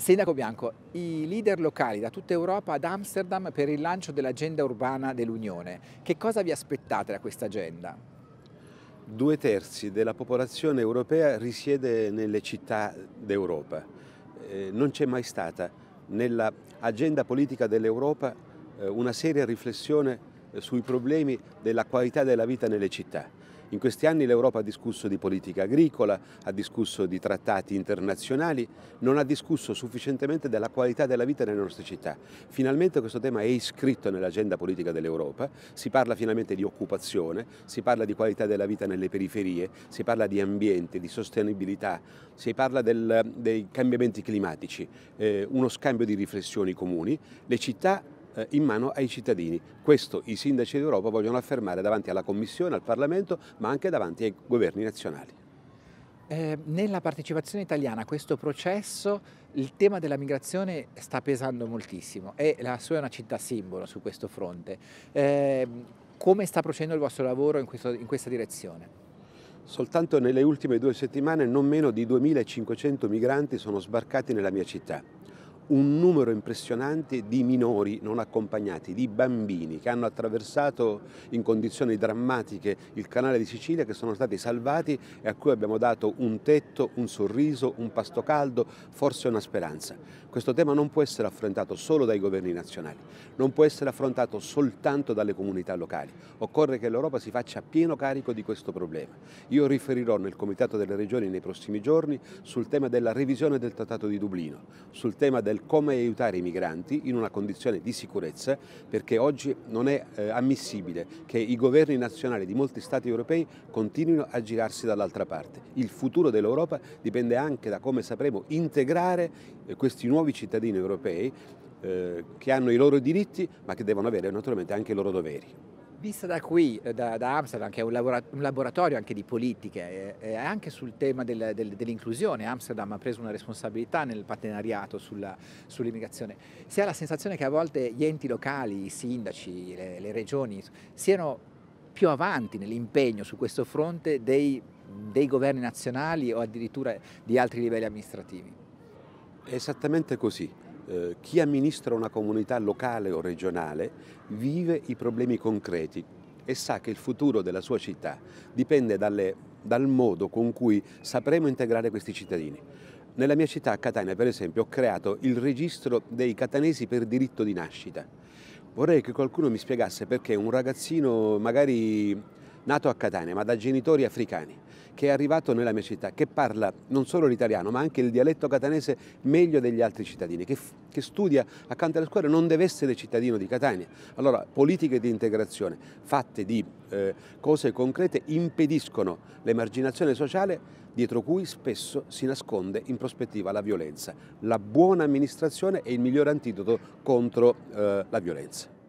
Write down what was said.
Sindaco Bianco, i leader locali da tutta Europa ad Amsterdam per il lancio dell'agenda urbana dell'Unione. Che cosa vi aspettate da questa agenda? Due terzi della popolazione europea risiede nelle città d'Europa. Eh, non c'è mai stata nell'agenda politica dell'Europa eh, una seria riflessione sui problemi della qualità della vita nelle città. In questi anni l'Europa ha discusso di politica agricola, ha discusso di trattati internazionali, non ha discusso sufficientemente della qualità della vita nelle nostre città. Finalmente questo tema è iscritto nell'agenda politica dell'Europa, si parla finalmente di occupazione, si parla di qualità della vita nelle periferie, si parla di ambiente, di sostenibilità, si parla del, dei cambiamenti climatici, eh, uno scambio di riflessioni comuni. Le città eh, in mano ai cittadini. Questo i sindaci d'Europa vogliono affermare davanti alla Commissione, al Parlamento, ma anche davanti ai governi nazionali. Eh, nella partecipazione italiana a questo processo il tema della migrazione sta pesando moltissimo e la sua è una città simbolo su questo fronte. Eh, come sta procedendo il vostro lavoro in, questo, in questa direzione? Soltanto nelle ultime due settimane non meno di 2.500 migranti sono sbarcati nella mia città un numero impressionante di minori non accompagnati, di bambini che hanno attraversato in condizioni drammatiche il canale di Sicilia, che sono stati salvati e a cui abbiamo dato un tetto, un sorriso, un pasto caldo, forse una speranza. Questo tema non può essere affrontato solo dai governi nazionali, non può essere affrontato soltanto dalle comunità locali. Occorre che l'Europa si faccia pieno carico di questo problema. Io riferirò nel Comitato delle Regioni nei prossimi giorni sul tema della revisione del Trattato di Dublino, sul tema del come aiutare i migranti in una condizione di sicurezza perché oggi non è eh, ammissibile che i governi nazionali di molti Stati europei continuino a girarsi dall'altra parte. Il futuro dell'Europa dipende anche da come sapremo integrare eh, questi nuovi cittadini europei eh, che hanno i loro diritti ma che devono avere naturalmente anche i loro doveri. Vista da qui, eh, da, da Amsterdam, che è un, laboratorio anche di politiche, e, eh, e eh, anche sul tema del, del, dell'inclusione, Amsterdam ha preso una responsabilità nel partenariato sulla, sull'immigrazione. Si ha la sensazione che a volte gli enti locali, i sindaci, le, le regioni siano più avanti nell'impegno su questo fronte dei, dei governi nazionali o addirittura di altri livelli amministrativi. esattamente così. Eh, chi amministra una comunità locale o regionale vive i problemi concreti e sa che il futuro della sua città dipende dalle, dal modo con cui sapremo integrare questi cittadini. Nella mia città, Catania, per esempio, ho creato il registro dei catanesi per diritto di nascita. Vorrei che qualcuno mi spiegasse perché un ragazzino, magari nato a Catania ma da genitori africani, che è arrivato nella mia città, che parla non solo l'italiano ma anche il dialetto catanese meglio degli altri cittadini, che, che studia accanto alle scuole, non deve essere cittadino di Catania. Allora politiche di integrazione fatte di eh, cose concrete impediscono l'emarginazione sociale dietro cui spesso si nasconde in prospettiva la violenza. La buona amministrazione è il miglior antidoto contro eh, la violenza.